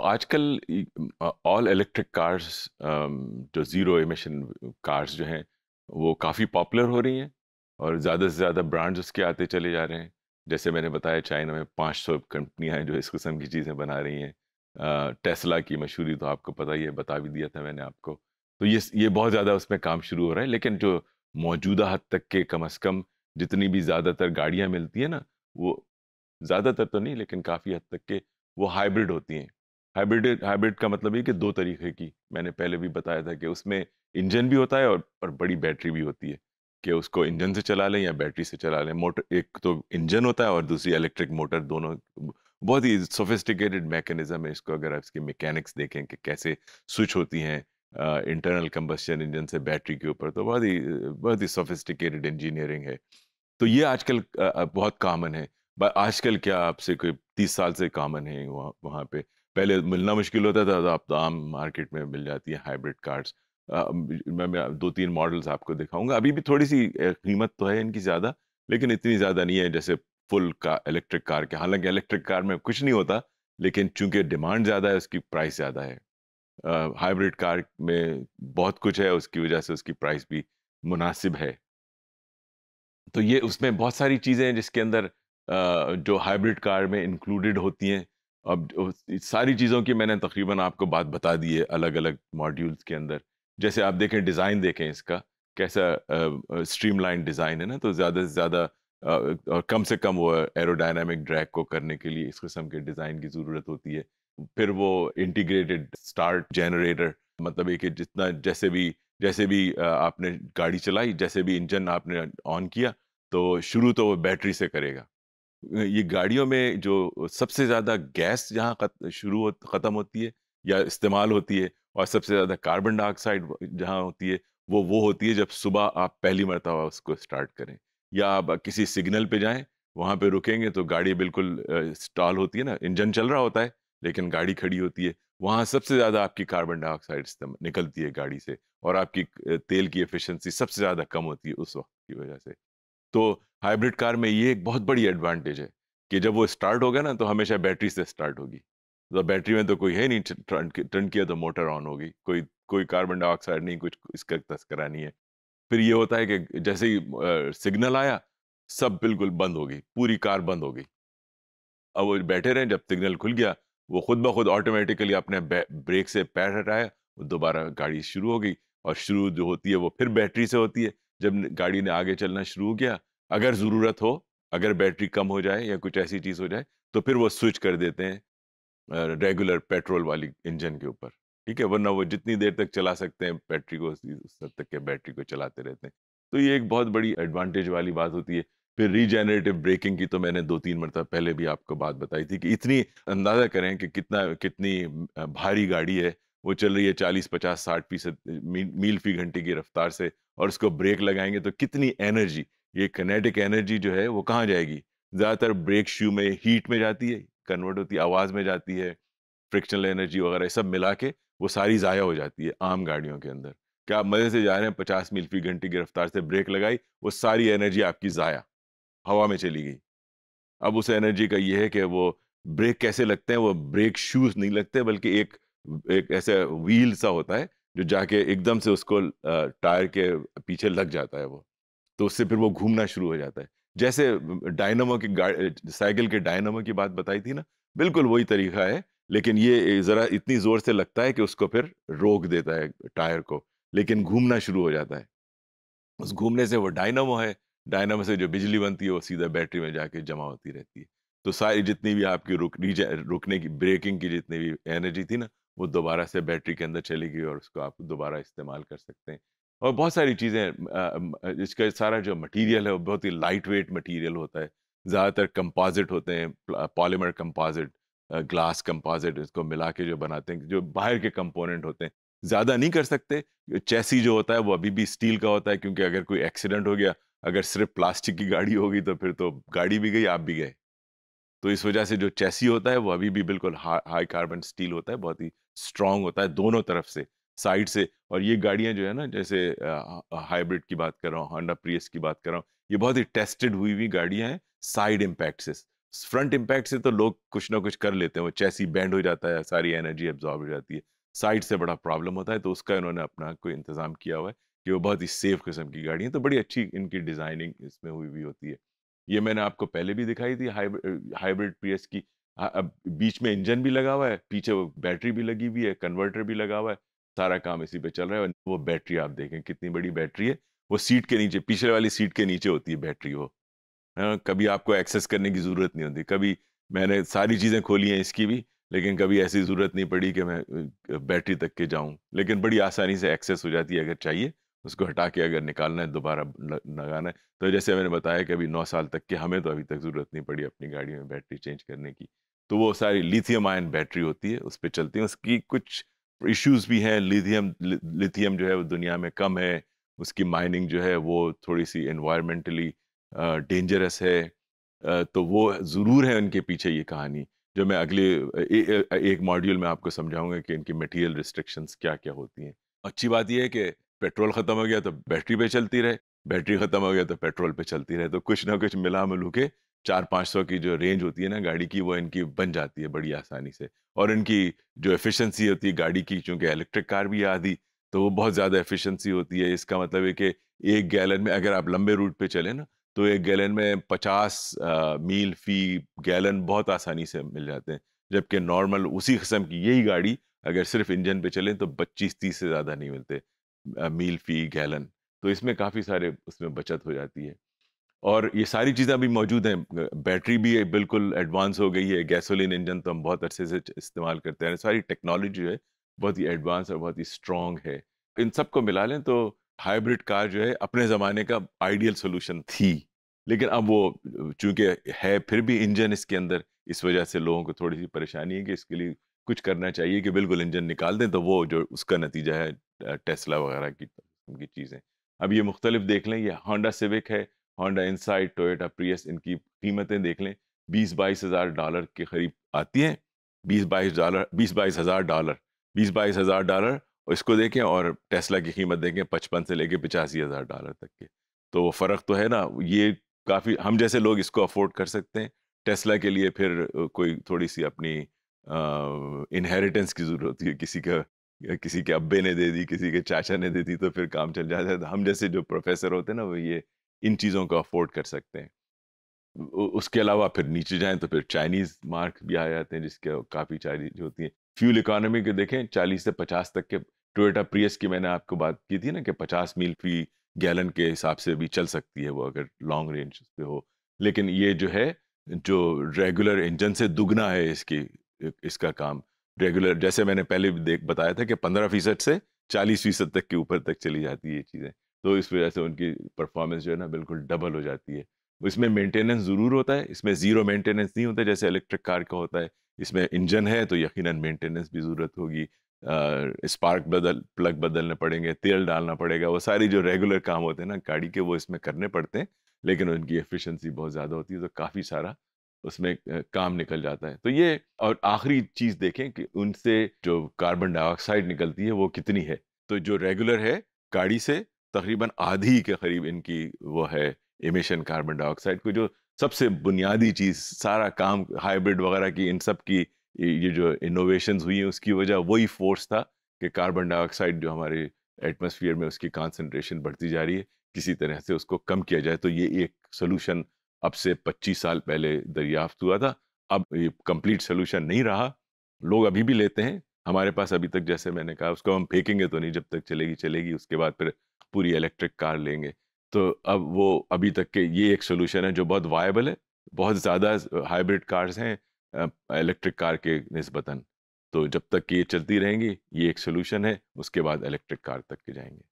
तो आजकल all electric cars जो ज़ीरो एमिशन कार्स जो हैं वो काफ़ी पॉपुलर हो रही हैं और ज़्यादा से ज़्यादा ब्रांड्स उसके आते चले जा रहे हैं जैसे मैंने बताया चाइना में 500 कंपनियाँ हैं जो इस किस्म की चीज़ें बना रही हैं टेस्ला की मशहूरी तो आपको पता ही है बता भी दिया था मैंने आपको तो ये ये बहुत ज़्यादा उसमें काम शुरू हो रहा है लेकिन जो मौजूदा हद तक के कम अज़ कम जितनी भी ज़्यादातर गाड़ियाँ मिलती हैं ना वो ज़्यादातर तो नहीं लेकिन काफ़ी हद तक के वो हाइब्रिड होती हैं हाइब्रिड हाइब्रिड का मतलब ये कि दो तरीके की मैंने पहले भी बताया था कि उसमें इंजन भी होता है और, और बड़ी बैटरी भी होती है कि उसको इंजन से चला लें या बैटरी से चला लें मोटर एक तो इंजन होता है और दूसरी इलेक्ट्रिक मोटर दोनों बहुत ही सोफिस्टिकेटेड मैकेनिज्म है इसको अगर आप इसकी मैकेनिक्स देखें कि कैसे स्विच होती हैं इंटरनल कम्बस्शन इंजन से बैटरी के ऊपर तो बहुत ही बहुत ही सोफिस्टिकेटेड इंजीनियरिंग है तो ये आजकल बहुत कॉमन है आजकल क्या आपसे कोई तीस साल से कॉमन है वहाँ वहाँ पर पहले मिलना मुश्किल होता था तो आप तो आम मार्केट में मिल जाती है हाइब्रिड कार्ड्स मैं दो तीन मॉडल्स आपको दिखाऊंगा अभी भी थोड़ी सी कीमत तो है इनकी ज़्यादा लेकिन इतनी ज़्यादा नहीं है जैसे फुल का इलेक्ट्रिक कार के हालांकि इलेक्ट्रिक कार में कुछ नहीं होता लेकिन चूंकि डिमांड ज़्यादा है उसकी प्राइस ज़्यादा है हाइब्रिड कार में बहुत कुछ है उसकी वजह से उसकी प्राइस भी मुनासिब है तो ये उसमें बहुत सारी चीज़ें हैं जिसके अंदर जो हाइब्रिड कार में इंक्लूडेड होती हैं अब सारी चीज़ों की मैंने तकरीबन आपको बात बता दी है अलग अलग मॉड्यूल्स के अंदर जैसे आप देखें डिज़ाइन देखें इसका कैसा स्ट्रीम लाइन डिज़ाइन है ना तो ज़्यादा से ज़्यादा और कम से कम वो एरोडाइनमिक ड्रैग को करने के लिए इस किस्म के डिज़ाइन की ज़रूरत होती है फिर वो इंटीग्रेटेड स्टार्ट जनरेटर मतलब एक जितना जैसे भी जैसे भी आपने गाड़ी चलाई जैसे भी इंजन आपने ऑन किया तो शुरू तो वो बैटरी से करेगा ये गाड़ियों में जो सबसे ज़्यादा गैस जहाँ शुरू हो ख़त्म होती है या इस्तेमाल होती है और सबसे ज़्यादा कार्बन डाइऑक्साइड जहाँ होती है वो वो होती है जब सुबह आप पहली मरतबा उसको स्टार्ट करें या आप किसी सिग्नल पे जाएं वहाँ पे रुकेंगे तो गाड़ी बिल्कुल स्टॉल होती है ना इंजन चल रहा होता है लेकिन गाड़ी खड़ी होती है वहाँ सबसे ज़्यादा आपकी कार्बन डाइऑक्साइड निकलती है गाड़ी से और आपकी तेल की एफिशिएंसी सबसे ज़्यादा कम होती है उस वक्त की वजह से तो हाइब्रिड कार में ये एक बहुत बड़ी एडवांटेज है कि जब वो स्टार्ट होगा ना तो हमेशा बैटरी से स्टार्ट होगी तो बैटरी में तो कोई है नहीं टर्न किया तो मोटर ऑन होगी कोई कोई कार्बन डाइऑक्साइड नहीं कुछ इसका तस्करा नहीं है फिर ये होता है कि जैसे ही सिग्नल आया सब बिल्कुल बंद होगी पूरी कार बंद होगी अब वो बैठे रहें जब सिग्नल खुल गया वो खुद ब खुद ऑटोमेटिकली अपने ब्रेक से पैर हटाया दोबारा गाड़ी शुरू हो गई और शुरू जो होती है वो फिर बैटरी से होती है जब गाड़ी ने आगे चलना शुरू किया अगर ज़रूरत हो अगर बैटरी कम हो जाए या कुछ ऐसी चीज़ हो जाए तो फिर वो स्विच कर देते हैं रेगुलर पेट्रोल वाली इंजन के ऊपर ठीक है वरना वो जितनी देर तक चला सकते हैं बैटरी को उस तक के बैटरी को चलाते रहते हैं तो ये एक बहुत बड़ी एडवांटेज वाली बात होती है फिर रीजेनरेटिव ब्रेकिंग की तो मैंने दो तीन मरतब पहले भी आपको बात बताई थी कि इतनी अंदाज़ा करें कि कितना कितनी भारी गाड़ी है वो चल रही है चालीस पचास साठ फीसद मील फी घंटे की रफ्तार से और उसको ब्रेक लगाएंगे तो कितनी एनर्जी ये कनेटिक एनर्जी जो है वो कहाँ जाएगी ज़्यादातर ब्रेक शू में हीट में जाती है कन्वर्ट होती है आवाज़ में जाती है फ्रिक्शनल एनर्जी वगैरह सब मिला के वो सारी ज़ाया हो जाती है आम गाड़ियों के अंदर क्या आप मज़े से जा रहे हैं पचास मील फी घंटे की रफ्तार से ब्रेक लगाई वो सारी एनर्जी आपकी ज़ाया हवा में चली गई अब उस एनर्जी का ये है कि वो ब्रेक कैसे लगते हैं वो ब्रेक शूज़ नहीं लगते बल्कि एक एक ऐसे व्हील सा होता है जो जाके एकदम से उसको टायर के पीछे लग जाता है वो तो उससे फिर वो घूमना शुरू हो जाता है जैसे डायनमो की साइकिल के डायनमो की बात बताई थी ना बिल्कुल वही तरीका है लेकिन ये ज़रा इतनी ज़ोर से लगता है कि उसको फिर रोक देता है टायर को लेकिन घूमना शुरू हो जाता है उस घूमने से वो डायनमो है डायनमो से जो बिजली बनती है वो सीधा बैटरी में जाके जमा होती रहती है तो सारी जितनी भी आपकी रुक रुकने की ब्रेकिंग की जितनी भी एनर्जी थी ना वो दोबारा से बैटरी के अंदर चली गई और उसको आप दोबारा इस्तेमाल कर सकते हैं और बहुत सारी चीज़ें इसका सारा जो मटेरियल है वो बहुत ही लाइट वेट मटीरियल होता है ज़्यादातर कंपोजिट होते हैं पॉलीमर कंपोजिट ग्लास कंपोजिट इसको मिला के जो बनाते हैं जो बाहर के कंपोनेंट होते हैं ज़्यादा नहीं कर सकते चेसी जो होता है वो अभी भी स्टील का होता है क्योंकि अगर कोई एक्सीडेंट हो गया अगर सिर्फ प्लास्टिक की गाड़ी होगी तो फिर तो गाड़ी भी गई आप भी गए तो इस वजह से जो चेसी होता है वो अभी भी बिल्कुल हा, हाई कार्बन स्टील होता है बहुत ही स्ट्रांग होता है दोनों तरफ से साइड से और ये गाड़ियाँ जो है ना जैसे हाइब्रिड की बात कर रहा हूँ होंडा प्रियस की बात कर रहा हूँ ये बहुत ही टेस्टेड हुई हुई गाड़ियाँ हैं साइड इम्पैक्ट से फ्रंट इम्पैक्ट से तो लोग कुछ ना कुछ कर लेते हैं वो चेसी बैंड हो जाता है सारी एनर्जी एब्जॉर्ब हो जाती है साइड से बड़ा प्रॉब्लम होता है तो उसका इन्होंने अपना कोई इंतज़ाम किया हुआ है कि वो बहुत ही सेफ किस्म की गाड़ी है तो बड़ी अच्छी इनकी डिज़ाइनिंग इसमें हुई हुई होती है ये मैंने आपको पहले भी दिखाई थी हाइब्रिड एस की अब बीच में इंजन भी लगा हुआ है पीछे वो बैटरी भी लगी हुई है कन्वर्टर भी लगा हुआ है सारा काम इसी पे चल रहा है वो बैटरी आप देखें कितनी बड़ी बैटरी है वो सीट के नीचे पिछले वाली सीट के नीचे होती है बैटरी वो कभी आपको एक्सेस करने की ज़रूरत नहीं होती कभी मैंने सारी चीज़ें खोली हैं इसकी भी लेकिन कभी ऐसी ज़रूरत नहीं पड़ी कि मैं बैटरी तक के जाऊं लेकिन बड़ी आसानी से एक्सेस हो जाती है अगर चाहिए उसको हटा के अगर निकालना है दोबारा लगाना है तो जैसे मैंने बताया कि अभी नौ साल तक के हमें तो अभी तक ज़रूरत नहीं पड़ी अपनी गाड़ी में बैटरी चेंज करने की तो वो सारी लिथियम आयन बैटरी होती है उस पर चलती है उसकी कुछ इश्यूज भी हैं लिथियम लिथियम जो है वो दुनिया में कम है उसकी माइनिंग जो है वो थोड़ी सी इन्वायरमेंटली डेंजरस है आ, तो वो ज़रूर है उनके पीछे ये कहानी जो मैं अगले ए, ए, एक मॉड्यूल में आपको समझाऊंगा कि इनकी मटेरियल रिस्ट्रिक्शंस क्या क्या होती हैं अच्छी बात यह है कि पेट्रोल खत्म हो गया तो बैटरी पे चलती रहे बैटरी खत्म हो गया तो पेट्रोल पे चलती रहे तो कुछ ना कुछ मिला मिलू के चार पाँच सौ की जो रेंज होती है ना गाड़ी की वो इनकी बन जाती है बड़ी आसानी से और इनकी जो एफिशिएंसी होती है गाड़ी की क्योंकि इलेक्ट्रिक कार भी आधी तो वो बहुत ज़्यादा एफिशिएंसी होती है इसका मतलब है कि एक गैलन में अगर आप लंबे रूट पे चले ना तो एक गैलन में पचास मील फी गैलन बहुत आसानी से मिल जाते हैं जबकि नॉर्मल उसी किस्म की यही गाड़ी अगर सिर्फ इंजन पे चले तो पच्चीस तीस से ज़्यादा नहीं मिलते मील फी गैलन तो इसमें काफ़ी सारे उसमें बचत हो जाती है और ये सारी चीज़ें अभी मौजूद हैं बैटरी भी बिल्कुल एडवांस हो गई है गैसोलीन इंजन तो हम बहुत अरसे से इस्तेमाल करते हैं सारी टेक्नोलॉजी है बहुत ही एडवांस और बहुत ही स्ट्रॉन्ग है इन सब को मिला लें तो हाइब्रिड कार जो है अपने ज़माने का आइडियल सोल्यूशन थी लेकिन अब वो चूंकि है फिर भी इंजन इसके अंदर इस वजह से लोगों को थोड़ी सी परेशानी है कि इसके लिए कुछ करना चाहिए कि बिल्कुल इंजन निकाल दें तो वो जो उसका नतीजा है टेस्ला वगैरह की उनकी चीज़ें अब ये मुख्तलिफ देख लें ये होंडा सिविक है होंडा इनसाइड टोयोटा प्रियस इनकी कीमतें देख लें बीस बाईस हज़ार डॉलर के करीब आती हैं बीस बाईस डॉलर बीस बाईस हज़ार डॉलर बीस बाईस हज़ार डॉलर इसको देखें और टेस्ला की कीमत देखें पचपन से लेके पचासी हज़ार डॉलर तक के तो वो फ़र्क तो है ना ये काफ़ी हम जैसे लोग इसको अफोर्ड कर सकते हैं टेस्ला के लिए फिर कोई थोड़ी सी अपनी इनहेरिटेंस की ज़रूरत होती है किसी का किसी के अब्बे ने दे दी किसी के चाचा ने दे दी तो फिर काम चल जाता है तो हम जैसे जो प्रोफेसर होते हैं ना वो ये इन चीज़ों को अफोर्ड कर सकते हैं उसके अलावा फिर नीचे जाएं तो फिर चाइनीज़ मार्क भी आ जाते हैं जिसके काफ़ी चाइनीज होती हैं फ्यूल इकोनॉमी के देखें चालीस से पचास तक के टोयोटा प्रियस की मैंने आपको बात की थी ना कि पचास मील फी गैलन के हिसाब से भी चल सकती है वो अगर लॉन्ग रेंज पे हो लेकिन ये जो है जो रेगुलर इंजन से दुगना है इसकी इसका काम रेगुलर जैसे मैंने पहले भी देख बताया था कि पंद्रह फीसद से चालीस फीसद तक के ऊपर तक चली जाती है ये चीज़ें तो इस वजह से उनकी परफॉर्मेंस जो है ना बिल्कुल डबल हो जाती है इसमें मेंटेनेंस ज़रूर होता है इसमें ज़ीरो मेंटेनेंस नहीं होता जैसे इलेक्ट्रिक कार का होता है इसमें इंजन है तो यकीन मेंटेनेंस भी ज़रूरत होगी स्पार्क बदल प्लग बदलने पड़ेंगे तेल डालना पड़ेगा वो सारी जो रेगुलर काम होते हैं ना गाड़ी के वो इसमें करने पड़ते हैं लेकिन उनकी एफिशिएंसी बहुत ज़्यादा होती है तो काफ़ी सारा उसमें काम निकल जाता है तो ये और आखिरी चीज़ देखें कि उनसे जो कार्बन डाइऑक्साइड निकलती है वो कितनी है तो जो रेगुलर है गाड़ी से तकरीबन आधी के करीब इनकी वो है इमिशन कार्बन डाइऑक्साइड को जो सबसे बुनियादी चीज़ सारा काम हाइब्रिड वगैरह की इन सब की ये जो इनोवेशन हुई है उसकी वजह वही फोर्स था कि कार्बन डाइऑक्साइड जो हमारे एटमोसफियर में उसकी कॉन्सेंट्रेशन बढ़ती जा रही है किसी तरह से उसको कम किया जाए तो ये एक सोल्यूशन अब से 25 साल पहले दरियाफ्त हुआ था अब ये कंप्लीट सोल्यूशन नहीं रहा लोग अभी भी लेते हैं हमारे पास अभी तक जैसे मैंने कहा उसको हम फेंकेंगे तो नहीं जब तक चलेगी चलेगी उसके बाद फिर पूरी इलेक्ट्रिक कार लेंगे तो अब वो अभी तक के ये एक सोल्यूशन है जो बहुत वायबल है बहुत ज़्यादा हाइब्रिड कार्स हैं इलेक्ट्रिक कार के नस्बता तो जब तक ये चलती रहेंगी ये एक सोल्यूशन है उसके बाद इलेक्ट्रिक कार तक के जाएंगे